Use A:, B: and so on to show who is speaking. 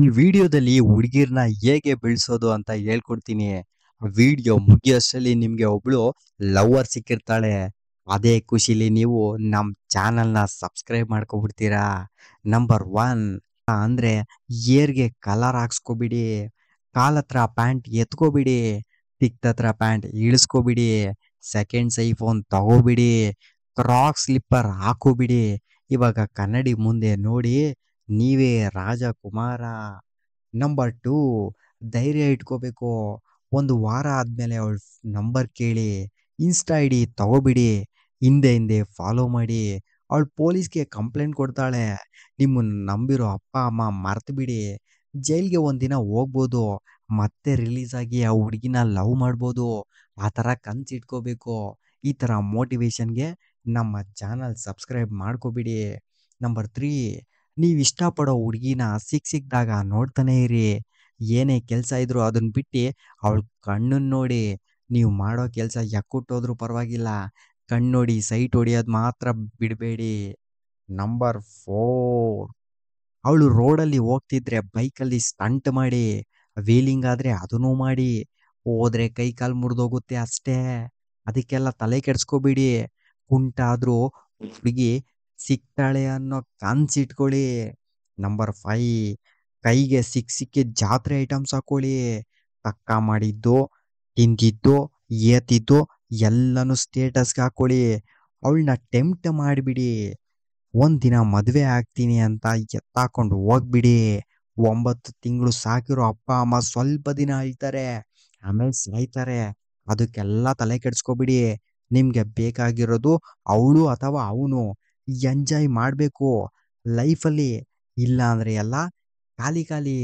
A: ಈ ವಿಡಿಯೋದಲ್ಲಿ ಹುಡುಗಿರ್ನ ಹೇಗೆ ಬೆಳೆಸೋದು ಅಂತ ಹೇಳ್ಕೊಡ್ತೀನಿ ವಿಡಿಯೋ ಮುಗಿಯೋಷ್ಟರಲ್ಲಿ ನಿಮಗೆ ಒಬ್ಳು ಲವರ್ ಸಿಕ್ಕಿರ್ತಾಳೆ ಅದೇ ಖುಷಿಲಿ ನೀವು ನಮ್ಮ ಚಾನಲ್ನ ಸಬ್ಸ್ಕ್ರೈಬ್ ಮಾಡ್ಕೊಬಿಡ್ತೀರಾ ನಂಬರ್ ಒನ್ ಅಂದರೆ ಏರ್ಗೆ ಕಲರ್ ಹಾಕ್ಸ್ಕೊಬಿಡಿ ಕಾಲತ್ರ ಪ್ಯಾಂಟ್ ಎತ್ಕೋಬಿಡಿ ಹತ್ರ ಪ್ಯಾಂಟ್ ಇಳಿಸ್ಕೊಬಿಡಿ ಸೆಕೆಂಡ್ಸ್ ಐಫೋನ್ ತಗೋಬಿಡಿ ಕ್ರಾಕ್ ಸ್ಲಿಪ್ಪರ್ ಹಾಕೋಬಿಡಿ ಇವಾಗ ಕನ್ನಡಿ ಮುಂದೆ ನೋಡಿ ನೀವೇ ರಾಜಕುಮಾರ ನಂಬರ್ ಟೂ ಧೈರ್ಯ ಇಟ್ಕೋಬೇಕು ಒಂದು ವಾರ ಆದಮೇಲೆ ಅವಳ ನಂಬರ್ ಕೇಳಿ ಇನ್ಸ್ಟಾ ಐ ಡಿ ತಗೋಬಿಡಿ ಹಿಂದೆ ಹಿಂದೆ ಫಾಲೋ ಮಾಡಿ ಅವಳು ಪೊಲೀಸ್ಗೆ ಕಂಪ್ಲೇಂಟ್ ಕೊಡ್ತಾಳೆ ನಿಮ್ಮನ್ನು ನಂಬಿರೋ ಅಪ್ಪ ಅಮ್ಮ ಮರೆತುಬಿಡಿ ಬಿಡಿ ಜೈಲ್ಗೆ ಒಂದಿನ ಹೋಗ್ಬೋದು ಮತ್ತೆ ರಿಲೀಸ್ ಆಗಿ ಆ ಹುಡುಗಿನ ಲವ್ ಮಾಡ್ಬೋದು ಆ ಥರ ಇಟ್ಕೋಬೇಕು ಈ ಥರ ಮೋಟಿವೇಶನ್ಗೆ ನಮ್ಮ ಚಾನಲ್ ಸಬ್ಸ್ಕ್ರೈಬ್ ಮಾಡ್ಕೋಬಿಡಿ ನಂಬರ್ ತ್ರೀ ನೀವು ಇಷ್ಟಪಡೋ ಹುಡುಗಿನ ಸಿಕ್ ಸಿಕ್ಕಿದಾಗ ನೋಡ್ತಾನೆ ಇರಿ ಏನೇ ಕೆಲಸ ಇದ್ರು ಅದನ್ನ ಬಿಟ್ಟು ಅವಳ ಕಣ್ಣನ್ನು ನೋಡಿ ನೀವು ಮಾಡೋ ಕೆಲಸ ಯಕ್ಕುಟ್ಟೋದ್ರೂ ಪರವಾಗಿಲ್ಲ ಕಣ್ಣು ನೋಡಿ ಸೈಟ್ ಹೊಡಿಯೋದು ಮಾತ್ರ ಬಿಡಬೇಡಿ ನಂಬರ್ ಫೋರ್ ಅವಳು ರೋಡಲ್ಲಿ ಹೋಗ್ತಿದ್ರೆ ಬೈಕಲ್ಲಿ ಸ್ಟಂಟ್ ಮಾಡಿ ವೀಲಿಂಗ್ ಆದರೆ ಅದನ್ನು ಮಾಡಿ ಹೋದ್ರೆ ಕೈ ಕಾಲು ಮುರಿದೋಗುತ್ತೆ ಅಷ್ಟೇ ಅದಕ್ಕೆಲ್ಲ ತಲೆ ಕೆಡ್ಸ್ಕೋಬೇಡಿ ಕುಂಟಾದ್ರೂ ಹುಡುಗಿ ಸಿಗ್ತಾಳೆ ಅನ್ನೋ ಕನ್ಸಿಟ್ಕೊಳ್ಳಿ ನಂಬರ್ ಫೈವ್ ಕೈಗೆ ಸಿಕ್ಕ ಸಿಕ್ಕಿ ಜಾತ್ರೆ ಐಟಮ್ಸ್ ಹಾಕೊಳ್ಳಿ ಪಕ್ಕ ಮಾಡಿದ್ದು ತಿಂದಿದ್ದು ಏತಿದ್ದು ಎಲ್ಲನು ಸ್ಟೇಟಸ್ಗೆ ಹಾಕೊಳ್ಳಿ ಅವಳನ್ನ ಟೆಂಪ್ಟ್ ಮಾಡಿಬಿಡಿ ಒಂದಿನ ಮದುವೆ ಆಗ್ತೀನಿ ಅಂತ ಎತ್ತಾಕೊಂಡು ಹೋಗ್ಬಿಡಿ ಒಂಬತ್ತು ತಿಂಗಳು ಸಾಕಿರೋ ಅಪ್ಪ ಅಮ್ಮ ಸ್ವಲ್ಪ ದಿನ ಅಳ್ತಾರೆ ಆಮೇಲೆ ಸಾಯ್ತಾರೆ ಅದಕ್ಕೆಲ್ಲ ತಲೆ ಕೆಡ್ಸ್ಕೊಬಿಡಿ ನಿಮಗೆ ಬೇಕಾಗಿರೋದು ಅವಳು ಅಥವಾ ಅವನು ಎಂಜಾಯ್ ಮಾಡಬೇಕು ಲೈಫಲ್ಲಿ ಇಲ್ಲ ಅಂದರೆ ಎಲ್ಲ ಖಾಲಿ ಖಾಲಿ